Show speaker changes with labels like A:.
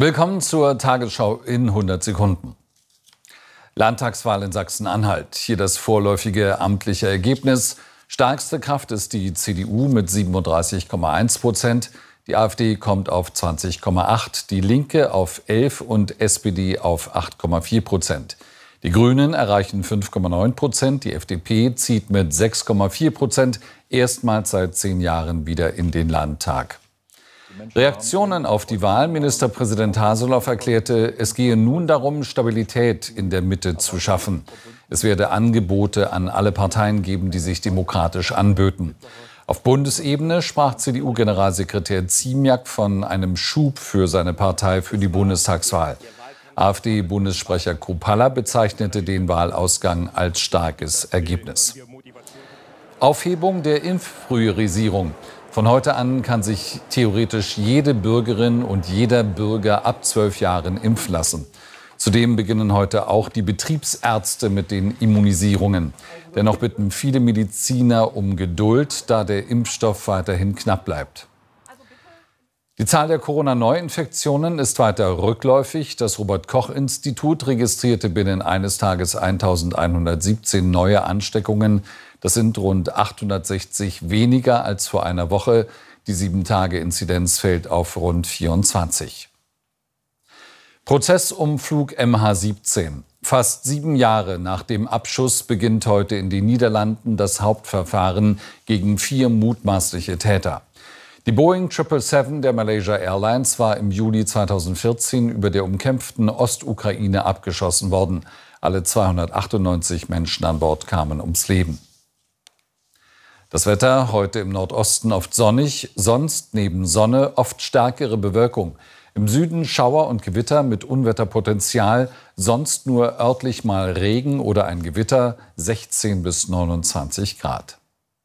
A: Willkommen zur Tagesschau in 100 Sekunden. Landtagswahl in Sachsen-Anhalt. Hier das vorläufige amtliche Ergebnis. Stärkste Kraft ist die CDU mit 37,1 Prozent. Die AfD kommt auf 20,8, die Linke auf 11 und SPD auf 8,4 Prozent. Die Grünen erreichen 5,9 Prozent, die FDP zieht mit 6,4 Prozent erstmals seit zehn Jahren wieder in den Landtag. Reaktionen auf die Wahl. Ministerpräsident Haseloff erklärte, es gehe nun darum, Stabilität in der Mitte zu schaffen. Es werde Angebote an alle Parteien geben, die sich demokratisch anböten. Auf Bundesebene sprach CDU-Generalsekretär Ziemiak von einem Schub für seine Partei für die Bundestagswahl. AfD-Bundessprecher Kupala bezeichnete den Wahlausgang als starkes Ergebnis. Aufhebung der Impfpriorisierung. Von heute an kann sich theoretisch jede Bürgerin und jeder Bürger ab zwölf Jahren impfen lassen. Zudem beginnen heute auch die Betriebsärzte mit den Immunisierungen. Dennoch bitten viele Mediziner um Geduld, da der Impfstoff weiterhin knapp bleibt. Die Zahl der Corona-Neuinfektionen ist weiter rückläufig. Das Robert-Koch-Institut registrierte binnen eines Tages 1117 neue Ansteckungen. Das sind rund 860 weniger als vor einer Woche. Die 7-Tage-Inzidenz fällt auf rund 24. Prozess um Flug MH17. Fast sieben Jahre nach dem Abschuss beginnt heute in den Niederlanden das Hauptverfahren gegen vier mutmaßliche Täter. Die Boeing 777 der Malaysia Airlines war im Juli 2014 über der umkämpften Ostukraine abgeschossen worden. Alle 298 Menschen an Bord kamen ums Leben. Das Wetter heute im Nordosten oft sonnig, sonst neben Sonne oft stärkere Bewölkung. Im Süden Schauer und Gewitter mit Unwetterpotenzial, sonst nur örtlich mal Regen oder ein Gewitter, 16 bis 29 Grad.